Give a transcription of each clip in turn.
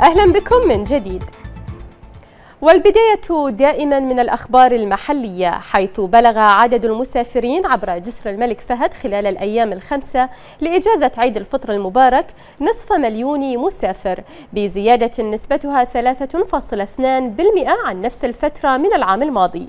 أهلا بكم من جديد والبداية دائما من الأخبار المحلية حيث بلغ عدد المسافرين عبر جسر الملك فهد خلال الأيام الخمسة لإجازة عيد الفطر المبارك نصف مليون مسافر بزيادة نسبتها 3.2% عن نفس الفترة من العام الماضي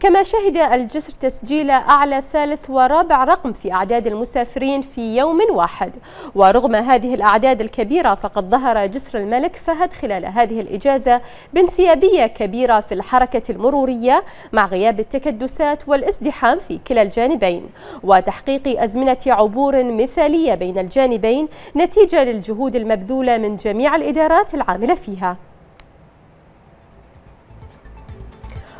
كما شهد الجسر تسجيل أعلى ثالث ورابع رقم في أعداد المسافرين في يوم واحد ورغم هذه الأعداد الكبيرة فقد ظهر جسر الملك فهد خلال هذه الإجازة بانسيابية كبيرة في الحركة المرورية مع غياب التكدسات والازدحام في كلا الجانبين وتحقيق أزمنة عبور مثالية بين الجانبين نتيجة للجهود المبذولة من جميع الإدارات العاملة فيها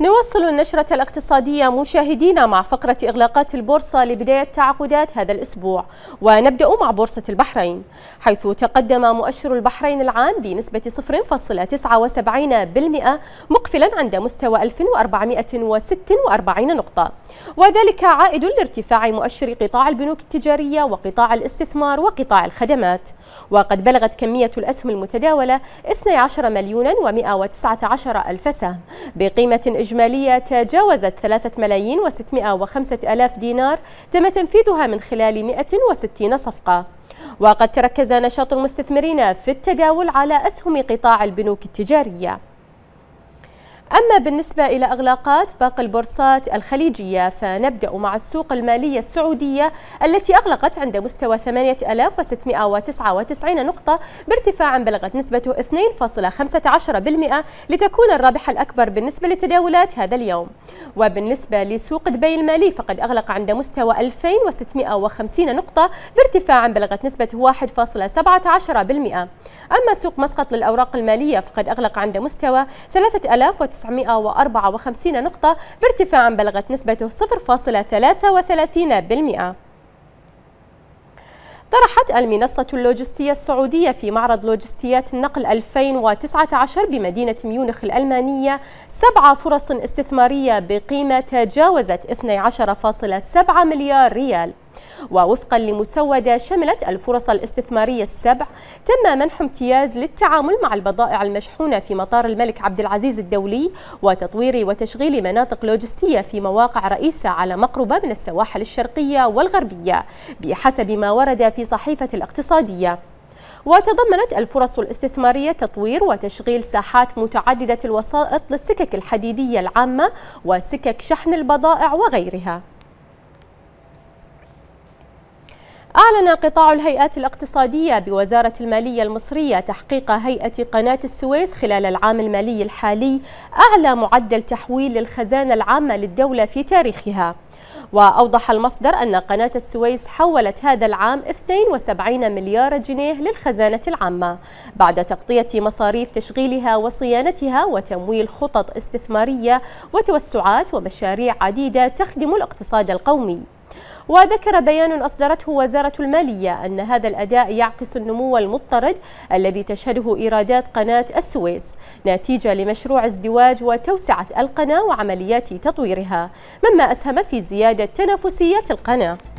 نواصل النشرة الاقتصادية مشاهدينا مع فقرة إغلاقات البورصة لبداية تعاقدات هذا الأسبوع ونبدأ مع بورصة البحرين حيث تقدم مؤشر البحرين العام بنسبة 0.79% مقفلا عند مستوى 1446 نقطة وذلك عائد لارتفاع مؤشر قطاع البنوك التجارية وقطاع الاستثمار وقطاع الخدمات وقد بلغت كمية الأسهم المتداولة 12 مليون و119 ألف سهم بقيمة إجمالية تجاوزت 3 ملايين و605 ألاف دينار تم تنفيذها من خلال 160 صفقة وقد تركز نشاط المستثمرين في التداول على أسهم قطاع البنوك التجارية أما بالنسبة إلى أغلاقات باقي البورصات الخليجية فنبدأ مع السوق المالية السعودية التي أغلقت عند مستوى 8699 نقطة بارتفاع بلغت نسبته 2.15% لتكون الرابح الأكبر بالنسبة لتداولات هذا اليوم وبالنسبة لسوق دبي المالي فقد أغلق عند مستوى 2650 نقطة بارتفاع بلغت نسبته 1.17% أما سوق مسقط للأوراق المالية فقد أغلق عند مستوى 3000 1954 نقطة بارتفاع بلغت نسبته 0.33%. طرحت المنصة اللوجستية السعودية في معرض لوجستيات النقل 2019 بمدينة ميونخ الألمانية سبع فرص استثمارية بقيمة تجاوزت 12.7 مليار ريال ووفقا لمسودة شملت الفرص الاستثمارية السبع تم منح امتياز للتعامل مع البضائع المشحونة في مطار الملك عبد العزيز الدولي وتطوير وتشغيل مناطق لوجستية في مواقع رئيسة على مقربة من السواحل الشرقية والغربية بحسب ما ورد في صحيفة الاقتصادية وتضمنت الفرص الاستثمارية تطوير وتشغيل ساحات متعددة الوسائط للسكك الحديدية العامة وسكك شحن البضائع وغيرها أعلن قطاع الهيئات الاقتصادية بوزارة المالية المصرية تحقيق هيئة قناة السويس خلال العام المالي الحالي أعلى معدل تحويل للخزانة العامة للدولة في تاريخها وأوضح المصدر أن قناة السويس حولت هذا العام 72 مليار جنيه للخزانة العامة بعد تغطية مصاريف تشغيلها وصيانتها وتمويل خطط استثمارية وتوسعات ومشاريع عديدة تخدم الاقتصاد القومي وذكر بيان أصدرته وزارة المالية أن هذا الأداء يعكس النمو المضطرد الذي تشهده إيرادات قناة السويس نتيجة لمشروع ازدواج وتوسعة القناة وعمليات تطويرها مما أسهم في زيادة تنافسية القناة